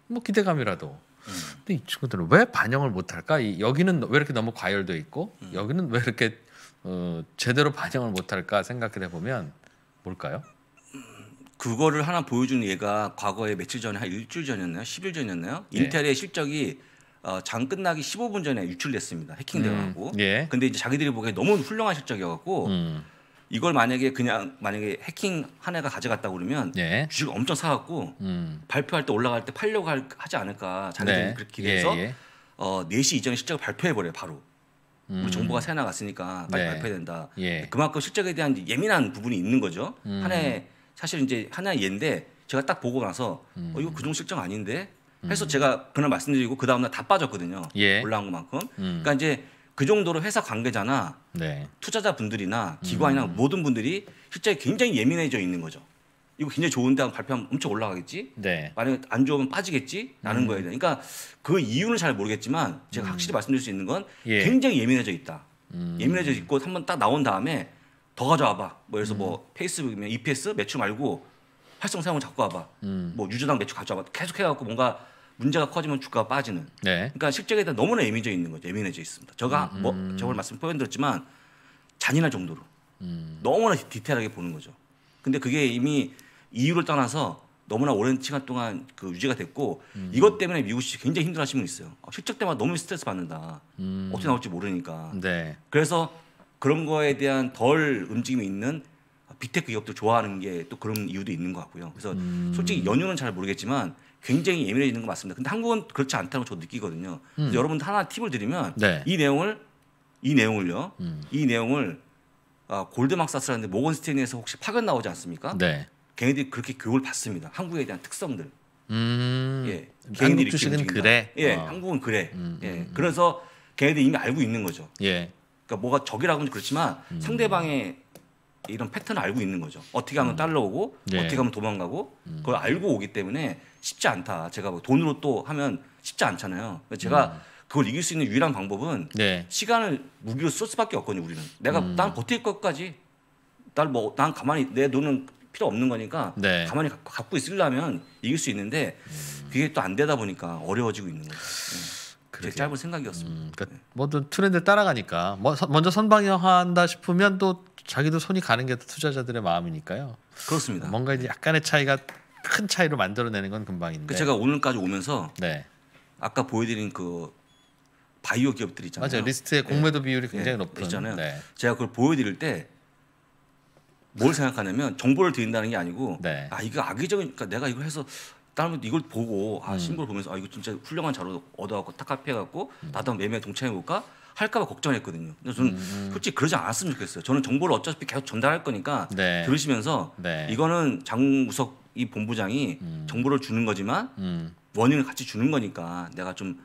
뭐 기대감이라도 음. 근데 이 친구들은 왜 반영을 못할까? 이, 여기는 왜 이렇게 너무 과열돼 있고 여기는 왜 이렇게 어, 제대로 반영을 못할까 생각을 해보면 뭘까요? 그거를 하나 보여주는 얘가 과거에 며칠 전에 한 일주일 전이었나요? 10일 전이었나요? 예. 인텔의 실적이 어, 장 끝나기 15분 전에 유출됐습니다. 해킹어가고 음, 예. 근데 이제 자기들이 보기에 너무 훌륭한 실적이어갖고 음. 이걸 만약에 그냥 만약에 해킹 한 애가 가져갔다고 그러면 예. 주식 엄청 사갖고 음. 발표할 때 올라갈 때 팔려고 할, 하지 않을까 자기들이 네. 그렇게 해서 예, 예. 어, 4시 이전에 실적을 발표해 버려요 바로. 우리 음. 정보가 새 나갔으니까 빨리 네. 발표해야 된다. 예. 그만큼 실적에 대한 예민한 부분이 있는 거죠. 음. 하나의 사실 이제 하나의 예인데 제가 딱 보고 나서 음. 어, 이거 음. 그중 실적 아닌데 음. 해서 음. 제가 그날 말씀드리고 그 다음날 다 빠졌거든요. 예. 올라온 것만큼. 그러니까 이제 그 정도로 회사 관계자나 네. 투자자분들이나 기관이나 모든 분들이 실제 굉장히 예민해져 있는 거죠. 이거 굉장히 좋은데 하고 발표하면 엄청 올라가겠지. 네. 만약에 안 좋으면 빠지겠지. 라는 음. 거예요. 그러니까 그 이유는 잘 모르겠지만 제가 음. 확실히 말씀드릴 수 있는 건 예. 굉장히 예민해져 있다. 음. 예민해져 있고 한번 딱 나온 다음에 더 가져와봐. 뭐 그래서 뭐 음. 페이스북이면 뭐 EPS 매출 말고 활성 사용을 잡고 와봐. 음. 뭐 유저당 매출 가져와봐. 계속 해갖고 뭔가 문제가 커지면 주가가 빠지는. 네. 그러니까 실적에 대한 너무나 예민해져 있는 거죠. 예민해져 있습니다. 제가 음, 뭐 저걸 말씀 표현드렸지만 잔인할 정도로 음. 너무나 디테일하게 보는 거죠. 근데 그게 이미 이유를 떠나서 너무나 오랜 시간 동안 그 유지가 됐고 음. 이것 때문에 미국 씨 굉장히 힘들어하시는 분 있어요. 실적 때마다 너무 스트레스 받는다. 음. 어떻게 나올지 모르니까. 네. 그래서 그런 거에 대한 덜 움직임이 있는 빅테크 기업들 좋아하는 게 또 그런 이유도 있는 것 같고요. 그래서 음. 솔직히 연유는 잘 모르겠지만 굉장히 예민해지는 것같습니다 근데 한국은 그렇지 않다고 저도 느끼거든요. 음. 여러분 하나 팁을 드리면 네. 이 내용을 이 내용을요. 음. 이 내용을 아, 골드막사스라는데 모건스탠리에서 혹시 파견 나오지 않습니까? 네. 걔네들이 그렇게 교육을 받습니다. 한국에 대한 특성들. 음, 예, 한국 주식은 그래. 예, 어. 한국은 그래. 음, 음 예, 음. 그래서 걔네들이 이미 알고 있는 거죠. 예. 그러니까 뭐가 적이라고는 그렇지만 음. 상대방의 이런 패턴을 알고 있는 거죠. 어떻게 하면 따라오고 예. 어떻게 하면 도망가고 그걸 알고 오기 때문에 쉽지 않다. 제가 뭐 돈으로 또 하면 쉽지 않잖아요. 그니까 제가 그걸 이길 수 있는 유일한 방법은 네. 시간을 무기로 쓸 수밖에 없거든요. 우리는 내가 음. 난 버틸 것까지 날 뭐난 가만히 내 눈은 필요 없는 거니까 네. 가만히 갖고, 갖고 있으려면 이길 수 있는데 그게 또 안 되다 보니까 어려워지고 있는 거죠. 예. 제 짧은 생각이었습니다. 음, 그러니까 네. 뭐든 트렌드 따라가니까 뭐, 서, 먼저 선방영한다 싶으면 또 자기도 손이 가는 게 투자자들의 마음이니까요. 그렇습니다. 뭔가 이제 약간의 차이가 큰 차이로 만들어내는 건 금방인데. 그 제가 오늘까지 오면서 네. 아까 보여드린 그 바이오 기업들 있잖아요. 맞아요. 리스트의 공매도 네. 비율이 예. 굉장히 예. 높은. 있잖아요. 네. 제가 그걸 보여드릴 때뭘 생각하냐면 정보를 드린다는 게 아니고 네. 아 이거 악의적이니까 그러니까 내가 이걸 해서 다른 이걸 보고 아신고를 음. 보면서 아 이거 진짜 훌륭한 자료 얻어갖고 딱 카피해갖고 음. 나도 한번 매매 동참해 볼까 할까봐 걱정했거든요. 근데 저는 음, 음. 솔직히 그러지 않았으면 좋겠어요. 저는 정보를 어차피 계속 전달할 거니까 네. 들으시면서 네. 이거는 장우석 이 본부장이 음. 정보를 주는 거지만 음. 원인을 같이 주는 거니까 내가 좀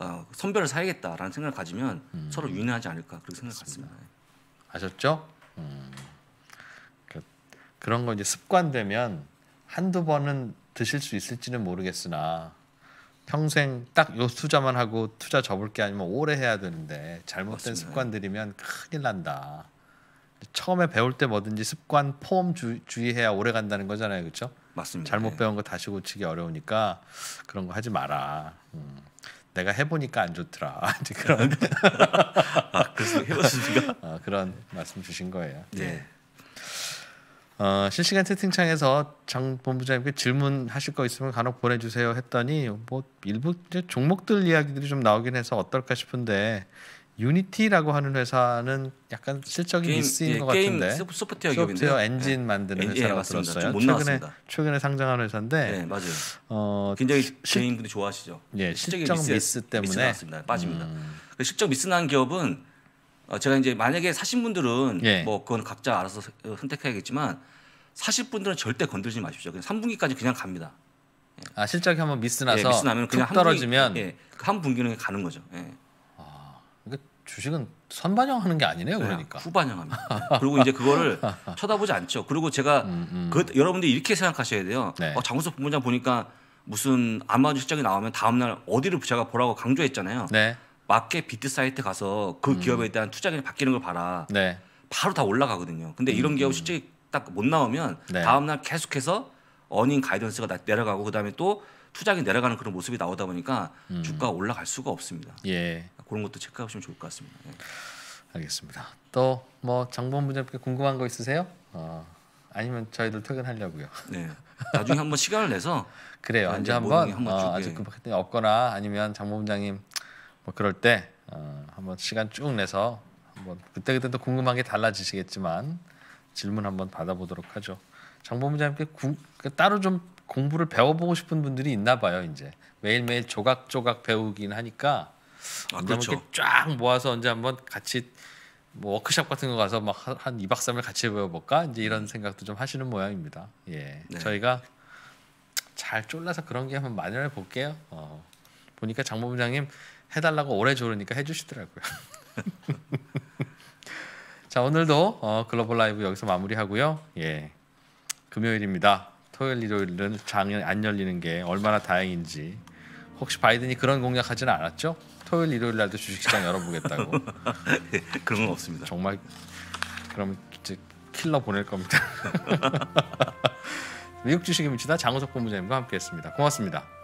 어, 선별을 사야겠다라는 생각을 가지면 서로 유인하지 않을까 그렇게 생각을갖습니다 아셨죠? 그런 거 이제 습관되면 한두 번은 드실 수 있을지는 모르겠으나 평생 딱 요 투자만 하고 투자 접을 게 아니면 오래 해야 되는데 잘못된 맞습니다. 습관들이면 큰일 난다. 처음에 배울 때 뭐든지 습관 폼 주, 주의해야 오래 간다는 거잖아요, 그렇죠? 맞습니다. 잘못 네. 배운 거 다시 고치기 어려우니까 그런 거 하지 마라. 음. 내가 해보니까 안 좋더라. 그런 아, 그래서 해봤습니까? 어, 그런 말씀 주신 거예요. 네. 네. 어, 실시간 채팅창에서 장 본부장님께 질문하실 거 있으면 간혹 보내주세요 했더니 뭐 일부 이제 종목들 이야기들이 좀 나오긴 해서 어떨까 싶은데 유니티라고 하는 회사는 약간 실적이 게임, 미스인 예, 것 게임 같은데 소프트웨어, 소프트웨어 예. 엔진 예. 만드는 예, 회사라고 예, 들었어요. 최근에 나왔습니다. 최근에 상장한 회사인데 예, 맞아요. 어, 굉장히 개인분들이 좋아하시죠. 예, 실적 미스, 미스 때문에 미스 나왔습니다. 빠집니다. 음. 그 실적 미스 난 기업은 어, 제가 이제 만약에 사신 분들은 예. 뭐 그건 각자 알아서 어, 선택해야겠지만 사실 분들은 절대 건들지 마십시오. 그냥 3분기까지 그냥 갑니다. 예. 아 실적이 한번 미스 예, 나서 예, 미스 나면 그냥 한 떨어지면 분기, 예, 그 한 분기는 가는 거죠. 예. 아, 그러니까 주식은 선반영하는 게 아니네요, 예, 그러니까. 후반영합니다. 그리고 이제 그거를 쳐다보지 않죠. 그리고 제가 음, 음. 그 여러분들이 이렇게 생각하셔야 돼요. 네. 어, 장우석 본부장 보니까 무슨 아마존 실적이 나오면 다음날 어디를 제가 보라고 강조했잖아요. 네. 마켓 비트 사이트 가서 그 음. 기업에 대한 투자금이 바뀌는 걸 봐라. 네. 바로 다 올라가거든요. 근데 이런 음. 기업 음. 실제딱 못 나오면 네. 다음 날 계속해서 어닝 가이던스가 내려가고 그다음에 또 투자금이 내려가는 그런 모습이 나오다 보니까 음. 주가 올라갈 수가 없습니다. 예. 그런 것도 체크하시면 좋을 것 같습니다. 예. 알겠습니다. 또 뭐 장본 부장님께 궁금한 거 있으세요? 어, 아니면 저희들 퇴근하려고요. 네. 나중에 한번 시간을 내서 그래요. 이제 한번, 한번 어, 아직 예. 급박할 때 없거나 아니면 장본 부장님 뭐 그럴 때 어, 한번 시간 쭉 내서 한번 그때 그때 또 궁금한 게 달라지시겠지만 질문 한번 받아보도록 하죠. 장 본부장님께 구, 그러니까 따로 좀 공부를 배워보고 싶은 분들이 있나 봐요. 이제 매일매일 조각조각 배우긴 하니까 아, 뭐 그렇죠. 쫙 모아서 언제 한번 같이 뭐워크샵 같은 거 가서 막한 2박 3일 같이 배워볼까 이제 이런 음. 생각도 좀 하시는 모양입니다. 예, 네. 저희가 잘 쫄라서 그런 게 한번 마련해 볼게요. 어, 보니까 장 본부장님 해달라고 오래 조르니까 해주시더라고요. 자 오늘도 어, 글로벌 라이브 여기서 마무리하고요. 예, 금요일입니다. 토요일, 일요일은 장이 안 열리는 게 얼마나 다행인지. 혹시 바이든이 그런 공약하지는 않았죠? 토요일, 일요일 날도 주식시장 열어보겠다고. 예, 그런 건 없습니다. 정말 그럼 이제 킬러 보낼 겁니다. 미국 주식의 미다 장호석 본부장님과 함께했습니다. 고맙습니다.